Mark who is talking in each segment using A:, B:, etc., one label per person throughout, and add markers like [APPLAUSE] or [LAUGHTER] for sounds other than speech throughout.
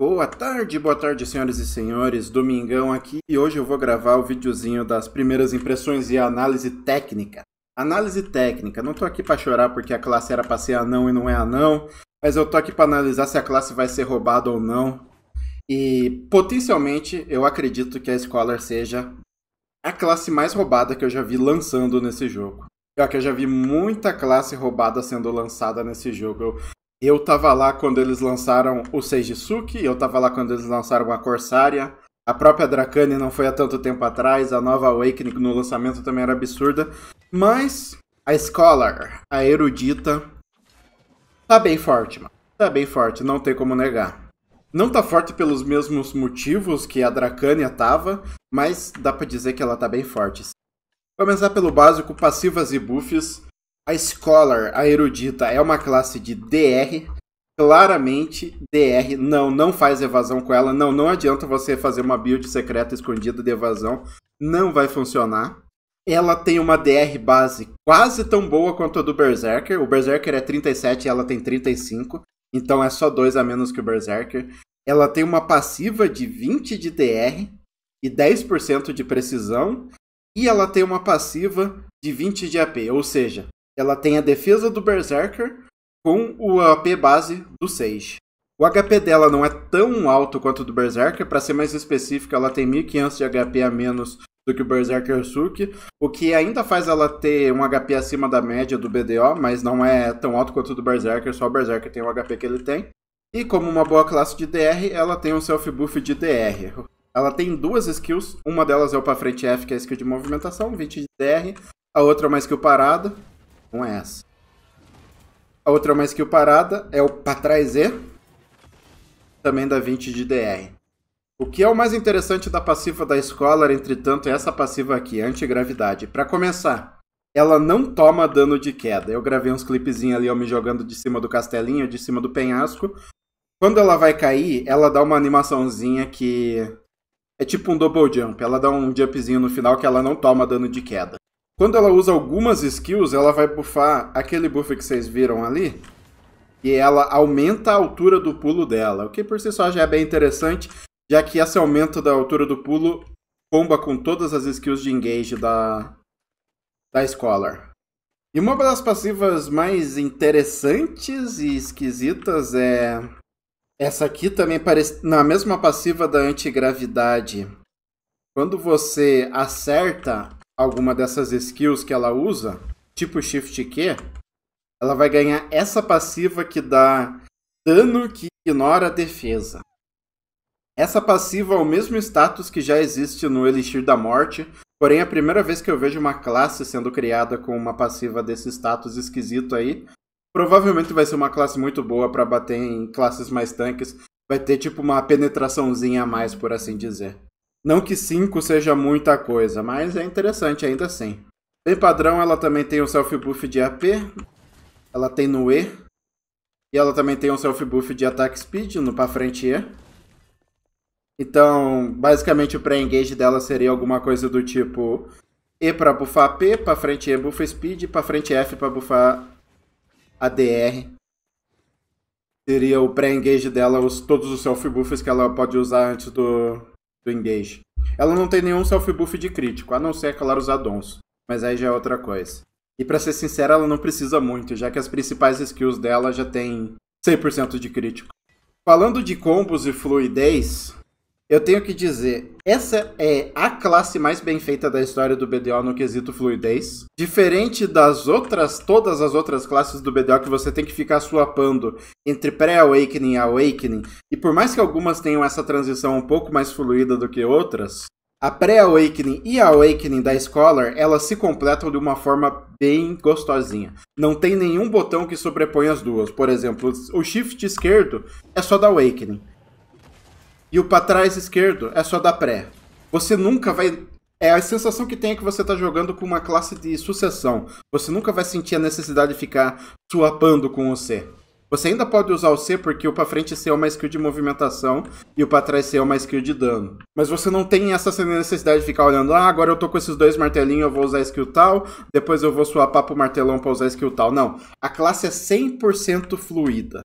A: Boa tarde, boa tarde, senhoras e senhores. Domingão aqui e hoje eu vou gravar o videozinho das primeiras impressões e análise técnica. Análise técnica. Não tô aqui para chorar porque a classe era pra ser anão e não é anão, mas eu tô aqui para analisar se a classe vai ser roubada ou não. E potencialmente eu acredito que a Scholar seja a classe mais roubada que eu já vi lançando nesse jogo. que Eu já vi muita classe roubada sendo lançada nesse jogo. Eu eu tava lá quando eles lançaram o Seijisuke, eu tava lá quando eles lançaram a Corsária. A própria Dracane não foi há tanto tempo atrás, a nova Awakening no lançamento também era absurda. Mas a Scholar, a erudita, tá bem forte, mano. Tá bem forte, não tem como negar. Não tá forte pelos mesmos motivos que a Dracânia tava, mas dá para dizer que ela tá bem forte. Começar pelo básico, passivas e buffs. A Scholar, a erudita, é uma classe de DR. Claramente, DR não, não faz evasão com ela. Não, não adianta você fazer uma build secreta escondida de evasão. Não vai funcionar. Ela tem uma DR base quase tão boa quanto a do Berserker. O Berserker é 37 e ela tem 35. Então é só dois a menos que o Berserker. Ela tem uma passiva de 20 de DR e 10% de precisão. E ela tem uma passiva de 20 de AP. Ou seja, ela tem a defesa do Berserker com o AP base do Sage. O HP dela não é tão alto quanto o do Berserker, para ser mais específica, ela tem 1500 de HP a menos do que o Berserker Suki, o que ainda faz ela ter um HP acima da média do BDO, mas não é tão alto quanto o do Berserker, só o Berserker tem o HP que ele tem. E como uma boa classe de DR, ela tem um self-buff de DR. Ela tem duas skills, uma delas é o para frente F, que é a skill de movimentação, 20 de DR, a outra é uma skill parada, com essa. A outra mais que o parada é o pra trás E, também dá 20 de DR. O que é o mais interessante da passiva da Scholar, entretanto, é essa passiva aqui, antigravidade. Para começar, ela não toma dano de queda. Eu gravei uns clipezinhos ali, eu me jogando de cima do castelinho, de cima do penhasco. Quando ela vai cair, ela dá uma animaçãozinha que é tipo um double jump. Ela dá um jumpzinho no final que ela não toma dano de queda. Quando ela usa algumas skills, ela vai buffar aquele buff que vocês viram ali. E ela aumenta a altura do pulo dela, o que por si só já é bem interessante, já que esse aumento da altura do pulo comba com todas as skills de engage da, da Scholar. E uma das passivas mais interessantes e esquisitas é. Essa aqui também parece. Na mesma passiva da antigravidade. Quando você acerta alguma dessas skills que ela usa, tipo Shift Q, ela vai ganhar essa passiva que dá dano que ignora a defesa. Essa passiva é o mesmo status que já existe no Elixir da Morte, porém é a primeira vez que eu vejo uma classe sendo criada com uma passiva desse status esquisito aí. Provavelmente vai ser uma classe muito boa para bater em classes mais tanques. Vai ter tipo uma penetraçãozinha a mais, por assim dizer. Não que 5 seja muita coisa, mas é interessante ainda assim. Bem padrão, ela também tem um self-buff de AP, ela tem no E, e ela também tem um self-buff de ataque speed no pra frente E. Então, basicamente o pre engage dela seria alguma coisa do tipo E pra buffar P, pra frente E buffa speed, pra frente F pra buffar ADR. Seria o pré-engage dela, os, todos os self-buffs que ela pode usar antes do, do engage. Ela não tem nenhum self-buff de crítico, a não ser, claro, os addons, mas aí já é outra coisa. E para ser sincera, ela não precisa muito, já que as principais skills dela já tem 100% de crítico. Falando de combos e fluidez, eu tenho que dizer, essa é a classe mais bem feita da história do BDO no quesito fluidez. Diferente das outras, todas as outras classes do BDO que você tem que ficar suapando entre pré-awakening e awakening, e por mais que algumas tenham essa transição um pouco mais fluida do que outras, a pré-awakening e a awakening da Scholar, elas se completam de uma forma bem gostosinha. Não tem nenhum botão que sobrepõe as duas. Por exemplo, o shift esquerdo é só da awakening e o para trás esquerdo é só dar pré. Você nunca vai. É a sensação que tem é que você está jogando com uma classe de sucessão. Você nunca vai sentir a necessidade de ficar suapando com o C. Você ainda pode usar o C porque o para frente C é uma skill de movimentação e o para trás C é uma skill de dano. Mas você não tem essa necessidade de ficar olhando, ah, agora eu tô com esses dois martelinhos, eu vou usar skill tal, depois eu vou swapar pro martelão pra usar skill tal. Não. A classe é 100% fluida.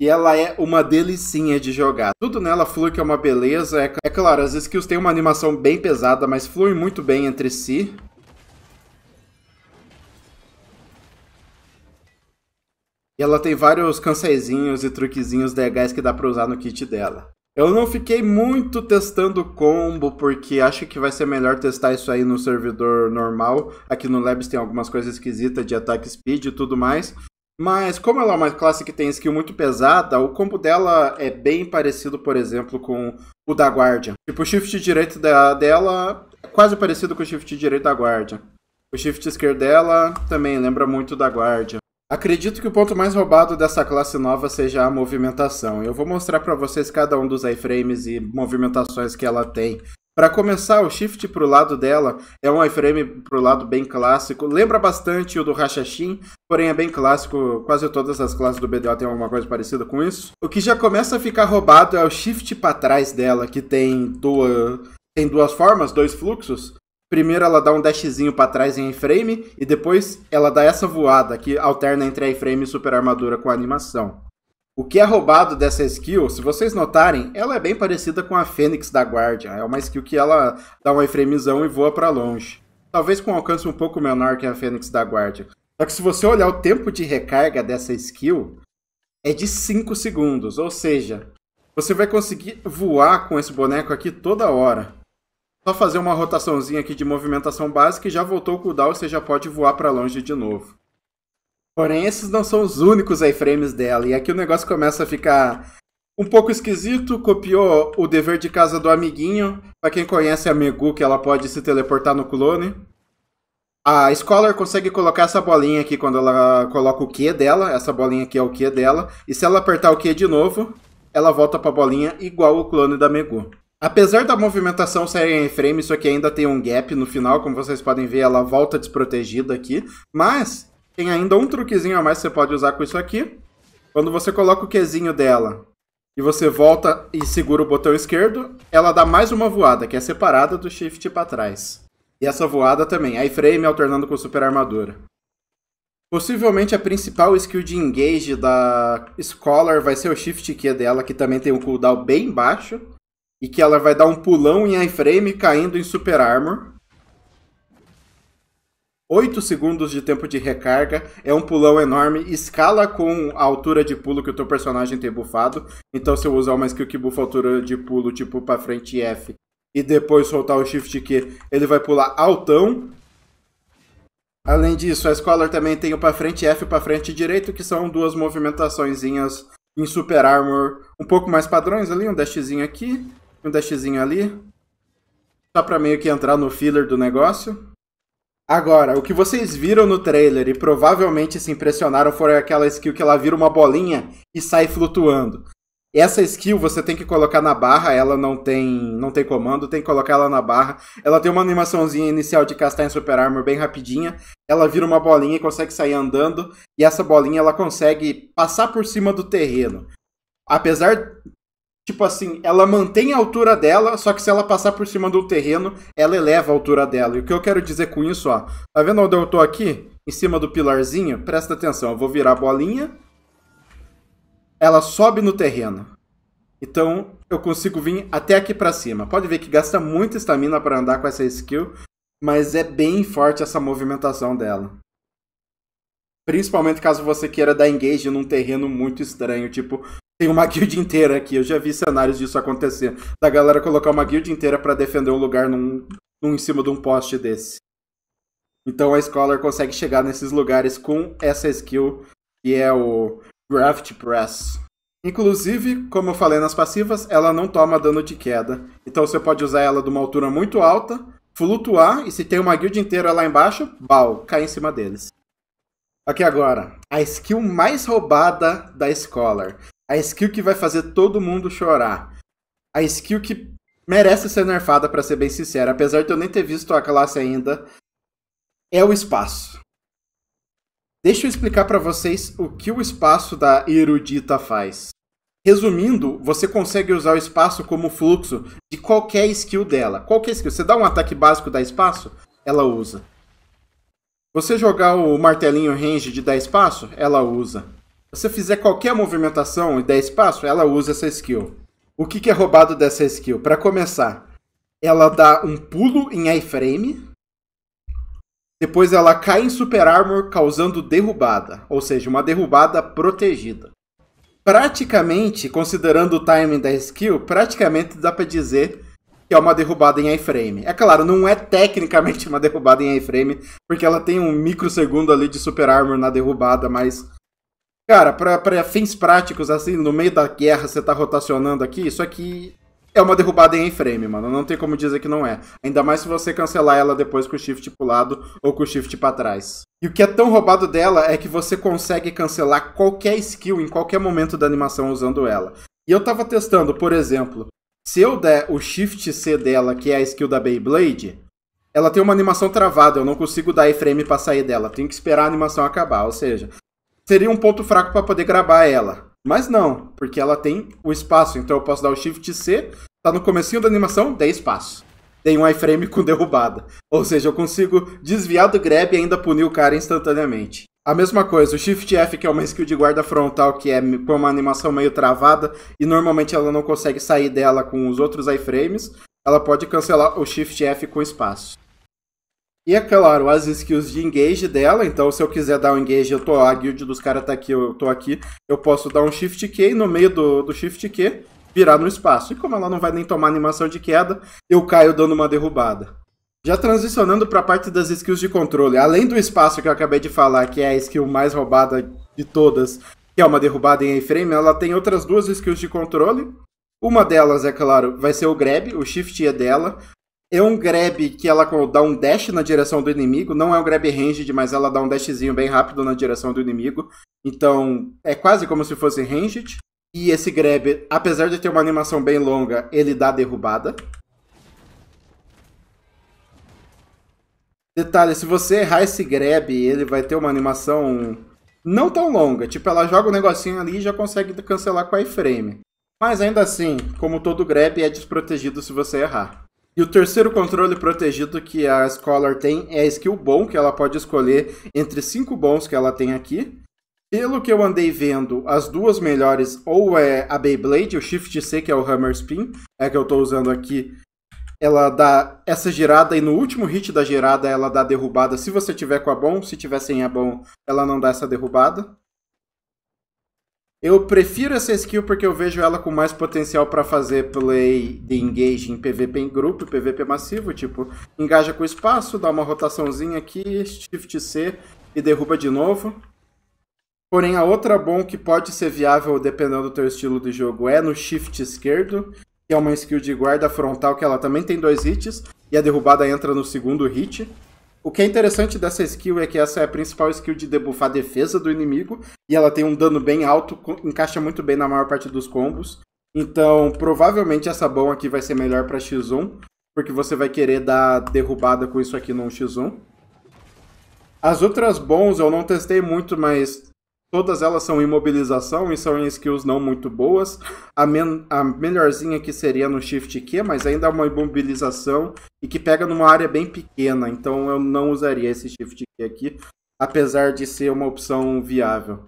A: E ela é uma delicinha de jogar. Tudo nela flui que é uma beleza. É, é claro, as skills têm uma animação bem pesada, mas flui muito bem entre si. E ela tem vários canseizinhos e truquezinhos legais que dá pra usar no kit dela. Eu não fiquei muito testando combo, porque acho que vai ser melhor testar isso aí no servidor normal. Aqui no Labs tem algumas coisas esquisitas de ataque speed e tudo mais. Mas como ela é uma classe que tem skill muito pesada, o combo dela é bem parecido, por exemplo, com o da Guardian. Tipo, o shift direito da, dela é quase parecido com o shift direito da Guardian. O shift esquerdo dela também lembra muito da Guardian. Acredito que o ponto mais roubado dessa classe nova seja a movimentação. Eu vou mostrar para vocês cada um dos iframes e movimentações que ela tem. Para começar, o shift para o lado dela é um iframe para o lado bem clássico. Lembra bastante o do Rachachim, porém é bem clássico. Quase todas as classes do BDO têm alguma coisa parecida com isso. O que já começa a ficar roubado é o shift para trás dela, que tem duas, tem duas formas, dois fluxos. Primeiro ela dá um dashzinho para trás em iframe e depois ela dá essa voada que alterna entre iframe e super armadura com animação. O que é roubado dessa skill, se vocês notarem, ela é bem parecida com a Fênix da Guardia. É uma skill que ela dá uma efremizão e voa para longe. Talvez com um alcance um pouco menor que a Fênix da Guardia, Só que se você olhar o tempo de recarga dessa skill, é de 5 segundos. Ou seja, você vai conseguir voar com esse boneco aqui toda hora. Só fazer uma rotaçãozinha aqui de movimentação básica e já voltou o cooldown, você já pode voar para longe de novo. Porém, esses não são os únicos iframes dela. E aqui o negócio começa a ficar um pouco esquisito. Copiou o dever de casa do amiguinho. Para quem conhece a Megu, que ela pode se teleportar no clone. A Scholar consegue colocar essa bolinha aqui quando ela coloca o Q dela. Essa bolinha aqui é o Q dela. E se ela apertar o Q de novo, ela volta para a bolinha igual o clone da Megu. Apesar da movimentação ser em frame, isso aqui ainda tem um gap no final, como vocês podem ver, ela volta desprotegida aqui, mas tem ainda um truquezinho a mais que você pode usar com isso aqui. Quando você coloca o Qzinho dela e você volta e segura o botão esquerdo, ela dá mais uma voada, que é separada do shift para trás. E essa voada também, iframe alternando com super armadura. Possivelmente a principal skill de engage da Scholar vai ser o Shift Q dela, que também tem um cooldown bem baixo, e que ela vai dar um pulão em iframe caindo em Super Armor. 8 segundos de tempo de recarga, é um pulão enorme, escala com a altura de pulo que o teu personagem tem bufado. Então se eu usar uma skill que bufa a altura de pulo, tipo pra frente F, e depois soltar o Shift Q, ele vai pular altão. Além disso, a Scholar também tem o pra frente F e pra frente direito, que são duas movimentaçõezinhas em Super Armor um pouco mais padrões ali, um dashzinho aqui, um dashzinho ali. Só pra meio que entrar no filler do negócio. Agora, o que vocês viram no trailer e provavelmente se impressionaram foi aquela skill que ela vira uma bolinha e sai flutuando. Essa skill você tem que colocar na barra, ela não tem, não tem comando, tem que colocar ela na barra. Ela tem uma animaçãozinha inicial de castar em Super Armor bem rapidinha. Ela vira uma bolinha e consegue sair andando, e essa bolinha ela consegue passar por cima do terreno. Apesar tipo assim, ela mantém a altura dela, só que se ela passar por cima do terreno, ela eleva a altura dela. E o que eu quero dizer com isso, ó, tá vendo onde eu tô aqui? Em cima do pilarzinho? Presta atenção, eu vou virar a bolinha. Ela sobe no terreno. Então, eu consigo vir até aqui para cima. Pode ver que gasta muita estamina para andar com essa skill, mas é bem forte essa movimentação dela. Principalmente caso você queira dar engage num terreno muito estranho, tipo, tem uma guild inteira aqui. Eu já vi cenários disso acontecer. Da galera colocar uma guild inteira para defender um lugar num, num, em cima de um poste desse. Então a Scholar consegue chegar nesses lugares com essa skill, que é o Graft Press. Inclusive, como eu falei nas passivas, ela não toma dano de queda. Então você pode usar ela de uma altura muito alta, flutuar, e se tem uma guild inteira lá embaixo, bal, cai em cima deles. Aqui agora, a skill mais roubada da Scholar. A skill que vai fazer todo mundo chorar. A skill que merece ser nerfada, para ser bem sincero. Apesar de eu nem ter visto a classe ainda, é o espaço. Deixa eu explicar para vocês o que o espaço da erudita faz. Resumindo, você consegue usar o espaço como fluxo de qualquer skill dela. Qualquer skill. Você dá um ataque básico da espaço, ela usa. Você jogar o martelinho range de 10 passos, ela usa. Você fizer qualquer movimentação e 10 passos, ela usa essa skill. O que, que é roubado dessa skill? Para começar, ela dá um pulo em iframe. Depois ela cai em super armor, causando derrubada, ou seja, uma derrubada protegida. Praticamente, considerando o timing da skill, praticamente dá para dizer que é uma derrubada em iframe. É claro, não é tecnicamente uma derrubada em iframe, porque ela tem um microsegundo ali de super armor na derrubada, mas. Cara, pra, pra fins práticos, assim, no meio da guerra você tá rotacionando aqui, isso aqui é uma derrubada em iframe, mano. Não tem como dizer que não é. Ainda mais se você cancelar ela depois com o shift pro lado ou com o shift para trás. E o que é tão roubado dela é que você consegue cancelar qualquer skill em qualquer momento da animação usando ela. E eu tava testando, por exemplo, se eu der o Shift C dela, que é a skill da Beyblade, ela tem uma animação travada, eu não consigo dar iframe para sair dela. Tenho que esperar a animação acabar, ou seja, seria um ponto fraco para poder gravar ela. Mas não, porque ela tem o espaço, então eu posso dar o Shift C, tá no comecinho da animação, dei espaço. Tem um iframe [LAUGHS] com derrubada. Ou seja, eu consigo desviar do grab e ainda punir o cara instantaneamente. A mesma coisa, o Shift F, que é uma skill de guarda frontal, que é com uma animação meio travada, e normalmente ela não consegue sair dela com os outros iframes, ela pode cancelar o Shift F com espaço. E é claro, as skills de engage dela, então se eu quiser dar um engage, eu tô, a guild dos caras tá aqui, eu tô aqui, eu posso dar um Shift Q e no meio do, do Shift Q virar no espaço. E como ela não vai nem tomar animação de queda, eu caio dando uma derrubada. Já transicionando para a parte das skills de controle, além do espaço que eu acabei de falar, que é a skill mais roubada de todas, que é uma derrubada em A-frame, ela tem outras duas skills de controle. Uma delas, é claro, vai ser o grab, o shift é dela. É um grab que ela dá um dash na direção do inimigo, não é um grab ranged, mas ela dá um dashzinho bem rápido na direção do inimigo. Então, é quase como se fosse ranged. E esse grab, apesar de ter uma animação bem longa, ele dá derrubada. Detalhe, se você errar esse grab, ele vai ter uma animação não tão longa. Tipo, ela joga um negocinho ali e já consegue cancelar com a iframe. Mas ainda assim, como todo grab, é desprotegido se você errar. E o terceiro controle protegido que a Scholar tem é a skill bom, que ela pode escolher entre cinco bons que ela tem aqui. Pelo que eu andei vendo, as duas melhores ou é a Beyblade, o Shift C, que é o Hammer Spin, é que eu estou usando aqui, ela dá essa girada e no último hit da girada ela dá derrubada. Se você tiver com a bom, se tiver sem a bom, ela não dá essa derrubada. Eu prefiro essa skill porque eu vejo ela com mais potencial para fazer play de engage em PVP em grupo, PVP massivo, tipo, engaja com espaço, dá uma rotaçãozinha aqui, shift C e derruba de novo. Porém, a outra bom que pode ser viável dependendo do teu estilo de jogo é no shift esquerdo, que é uma skill de guarda frontal que ela também tem dois hits, e a derrubada entra no segundo hit. O que é interessante dessa skill é que essa é a principal skill de debuffar a defesa do inimigo, e ela tem um dano bem alto, encaixa muito bem na maior parte dos combos. Então, provavelmente essa bom aqui vai ser melhor para X1, porque você vai querer dar derrubada com isso aqui no X1. As outras bons eu não testei muito, mas Todas elas são imobilização e são em skills não muito boas. A, men a melhorzinha que seria no Shift Q, mas ainda é uma imobilização e que pega numa área bem pequena. Então eu não usaria esse Shift Q aqui, apesar de ser uma opção viável.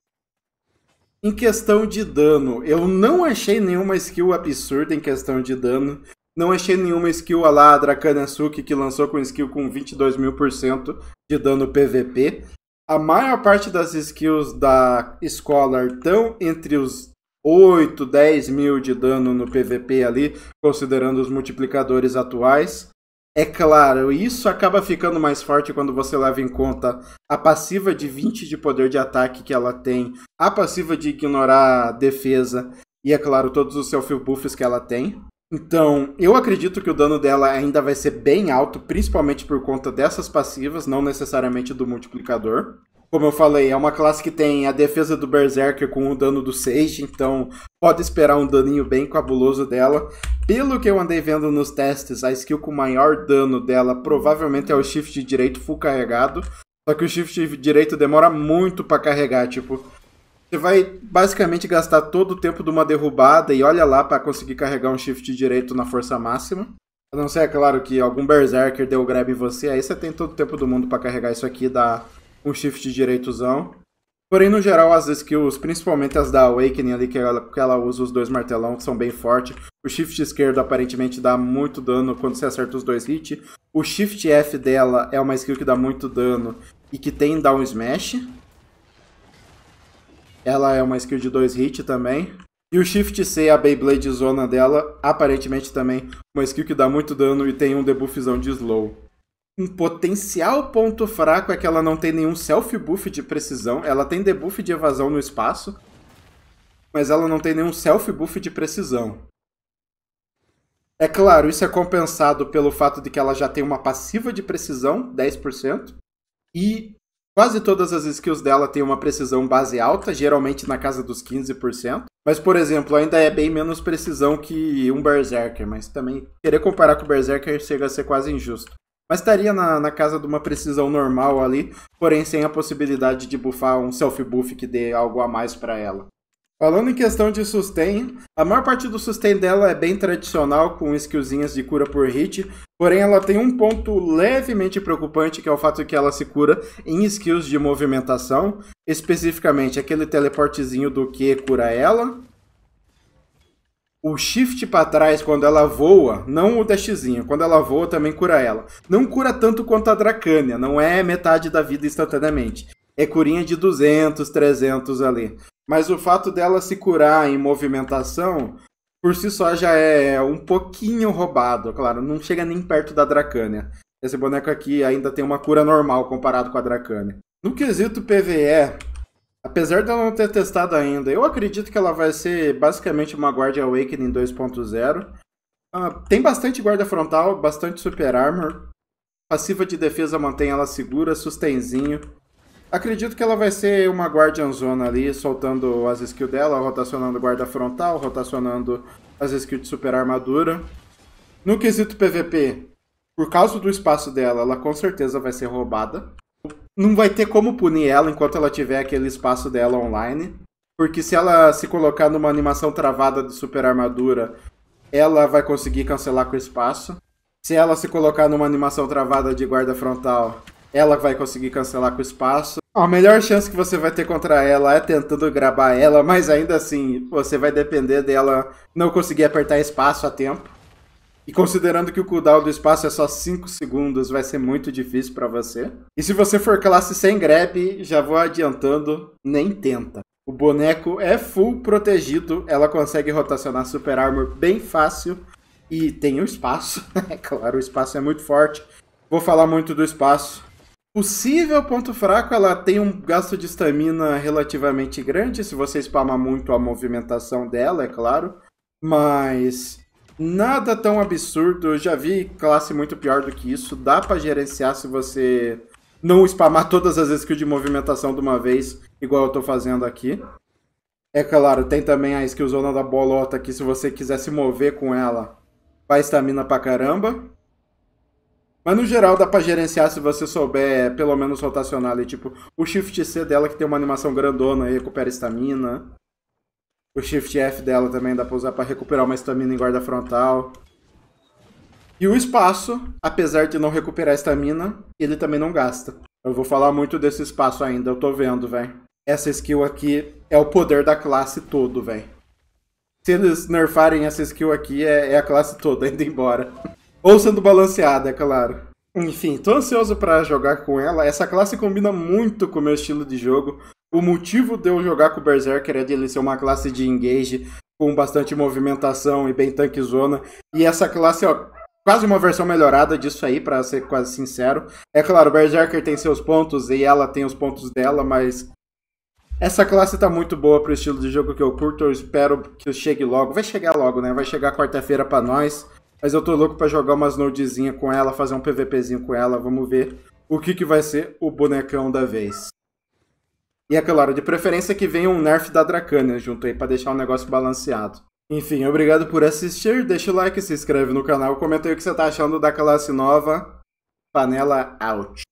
A: Em questão de dano, eu não achei nenhuma skill absurda em questão de dano. Não achei nenhuma skill a lá a Suki que lançou com skill com 22 mil por cento de dano PVP a maior parte das skills da escola estão entre os 8, 10 mil de dano no PVP ali, considerando os multiplicadores atuais. É claro, isso acaba ficando mais forte quando você leva em conta a passiva de 20 de poder de ataque que ela tem, a passiva de ignorar defesa e, é claro, todos os self buffs que ela tem. Então, eu acredito que o dano dela ainda vai ser bem alto, principalmente por conta dessas passivas, não necessariamente do multiplicador. Como eu falei, é uma classe que tem a defesa do Berserker com o dano do Sage, então pode esperar um daninho bem cabuloso dela. Pelo que eu andei vendo nos testes, a skill com maior dano dela provavelmente é o shift direito full carregado. Só que o shift direito demora muito para carregar, tipo, você vai basicamente gastar todo o tempo de uma derrubada e olha lá para conseguir carregar um shift direito na força máxima. A não ser, é claro, que algum Berserker deu grab em você, aí você tem todo o tempo do mundo para carregar isso aqui e dar um shift direitozão. Porém, no geral, as skills, principalmente as da Awakening ali, que ela, que ela usa os dois martelão, que são bem fortes. O shift esquerdo aparentemente dá muito dano quando você acerta os dois hits. O shift F dela é uma skill que dá muito dano e que tem down smash. Ela é uma skill de 2 hit também. E o Shift C, a Beyblade zona dela, aparentemente também uma skill que dá muito dano e tem um debuffzão de slow. Um potencial ponto fraco é que ela não tem nenhum self-buff de precisão. Ela tem debuff de evasão no espaço, mas ela não tem nenhum self-buff de precisão. É claro, isso é compensado pelo fato de que ela já tem uma passiva de precisão, 10%, e Quase todas as skills dela têm uma precisão base alta, geralmente na casa dos 15%. Mas, por exemplo, ainda é bem menos precisão que um Berserker, mas também querer comparar com o Berserker chega a ser quase injusto. Mas estaria na, na casa de uma precisão normal ali, porém sem a possibilidade de buffar um self-buff que dê algo a mais para ela. Falando em questão de sustain, a maior parte do sustain dela é bem tradicional, com skillzinhas de cura por hit, porém ela tem um ponto levemente preocupante, que é o fato que ela se cura em skills de movimentação, especificamente aquele teleportezinho do que cura ela, o shift para trás quando ela voa, não o dashzinho, quando ela voa também cura ela. Não cura tanto quanto a Dracânia, não é metade da vida instantaneamente. É curinha de 200, 300 ali. Mas o fato dela se curar em movimentação, por si só já é um pouquinho roubado, claro, não chega nem perto da Dracânia. Esse boneco aqui ainda tem uma cura normal comparado com a Dracânia. No quesito PvE, apesar dela não ter testado ainda, eu acredito que ela vai ser basicamente uma Guardia Awakening 2.0. Uh, ah, tem bastante guarda frontal, bastante super armor. Passiva de defesa mantém ela segura, sustenzinho. Acredito que ela vai ser uma Zona ali, soltando as skills dela, rotacionando guarda frontal, rotacionando as skills de super armadura. No quesito PVP, por causa do espaço dela, ela com certeza vai ser roubada. Não vai ter como punir ela enquanto ela tiver aquele espaço dela online. Porque se ela se colocar numa animação travada de super armadura, ela vai conseguir cancelar com o espaço. Se ela se colocar numa animação travada de guarda frontal, ela vai conseguir cancelar com o espaço. A melhor chance que você vai ter contra ela é tentando gravar ela, mas ainda assim você vai depender dela não conseguir apertar espaço a tempo. E considerando que o cooldown do espaço é só 5 segundos, vai ser muito difícil para você. E se você for classe sem grab, já vou adiantando, nem tenta. O boneco é full protegido, ela consegue rotacionar super armor bem fácil. E tem o espaço, [LAUGHS] é claro, o espaço é muito forte. Vou falar muito do espaço possível ponto fraco, ela tem um gasto de estamina relativamente grande, se você spama muito a movimentação dela, é claro. Mas nada tão absurdo, eu já vi classe muito pior do que isso. Dá para gerenciar se você não spamar todas as skills de movimentação de uma vez, igual eu tô fazendo aqui. É claro, tem também a skill zona da bolota que se você quiser se mover com ela, vai estamina pra caramba. Mas no geral dá pra gerenciar se você souber pelo menos rotacionar ali, tipo, o Shift C dela que tem uma animação grandona e recupera estamina. O Shift F dela também dá pra usar pra recuperar uma estamina em guarda frontal. E o espaço, apesar de não recuperar estamina, ele também não gasta. Eu vou falar muito desse espaço ainda, eu tô vendo, véi. Essa skill aqui é o poder da classe todo, véi. Se eles nerfarem essa skill aqui, é, é a classe toda [LAUGHS] indo embora. Ou sendo balanceada, é claro. Enfim, tô ansioso para jogar com ela. Essa classe combina muito com o meu estilo de jogo. O motivo de eu jogar com o Berserker é de ele ser uma classe de engage com bastante movimentação e bem tanque zona. E essa classe, ó, quase uma versão melhorada disso aí, para ser quase sincero. É claro, o Berserker tem seus pontos e ela tem os pontos dela, mas essa classe tá muito boa pro estilo de jogo que eu curto. Eu espero que chegue logo. Vai chegar logo, né? Vai chegar quarta-feira para nós. Mas eu tô louco para jogar umas nodezinhas com ela, fazer um PVPzinho com ela, vamos ver o que, que vai ser o bonecão da vez. E é claro, de preferência que venha um nerf da Dracana junto aí para deixar o negócio balanceado. Enfim, obrigado por assistir, deixa o like, se inscreve no canal, comenta aí o que você tá achando da classe nova. Panela out.